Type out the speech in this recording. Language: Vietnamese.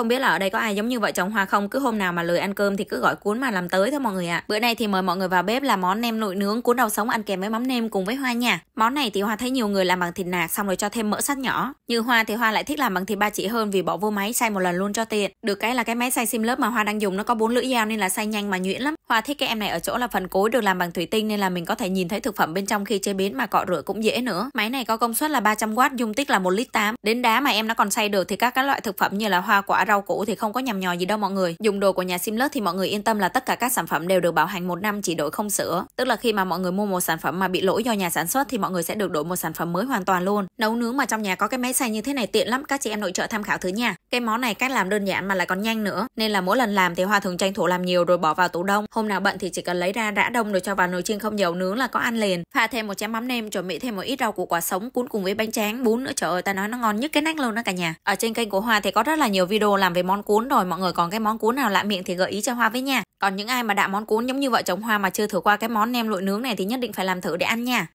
Không biết là ở đây có ai giống như vợ chồng Hoa không? Cứ hôm nào mà lười ăn cơm thì cứ gọi cuốn mà làm tới thôi mọi người ạ. À. Bữa nay thì mời mọi người vào bếp làm món nem nội nướng cuốn đầu sống ăn kèm với mắm nem cùng với Hoa nha. Món này thì Hoa thấy nhiều người làm bằng thịt nạc xong rồi cho thêm mỡ sắt nhỏ. Như Hoa thì Hoa lại thích làm bằng thịt ba chỉ hơn vì bỏ vô máy xay một lần luôn cho tiện. Được cái là cái máy xay sim lớp mà Hoa đang dùng nó có bốn lưỡi dao nên là xay nhanh mà nhuyễn lắm. Hòa thích cái em này ở chỗ là phần cối được làm bằng thủy tinh nên là mình có thể nhìn thấy thực phẩm bên trong khi chế biến mà cọ rửa cũng dễ nữa. Máy này có công suất là 300W, dung tích là 1 lít 8. Đến đá mà em nó còn xay được thì các các loại thực phẩm như là hoa quả, rau củ thì không có nhầm nhò gì đâu mọi người. Dùng đồ của nhà Simlot thì mọi người yên tâm là tất cả các sản phẩm đều được bảo hành một năm chỉ đổi không sửa. Tức là khi mà mọi người mua một sản phẩm mà bị lỗi do nhà sản xuất thì mọi người sẽ được đổi một sản phẩm mới hoàn toàn luôn. Nấu nướng mà trong nhà có cái máy xay như thế này tiện lắm các chị em nội trợ tham khảo thứ nha. Cái món này cách làm đơn giản mà lại còn nhanh nữa nên là mỗi lần làm thì Hoa thường tranh thủ làm nhiều rồi bỏ vào tủ đông. Hôm nào bận thì chỉ cần lấy ra đã đông rồi cho vào nồi chiên không dầu nướng là có ăn liền. Pha thêm một chén mắm nêm, chuẩn bị thêm một ít rau củ quả sống cuốn cùng với bánh tráng, bún nữa. Trời ơi, ta nói nó ngon nhất cái nách luôn đó cả nhà. Ở trên kênh của Hoa thì có rất là nhiều video làm về món cuốn rồi. Mọi người còn cái món cuốn nào lạ miệng thì gợi ý cho Hoa với nha. Còn những ai mà đã món cuốn giống như vợ chồng Hoa mà chưa thử qua cái món nem lụi nướng này thì nhất định phải làm thử để ăn nha.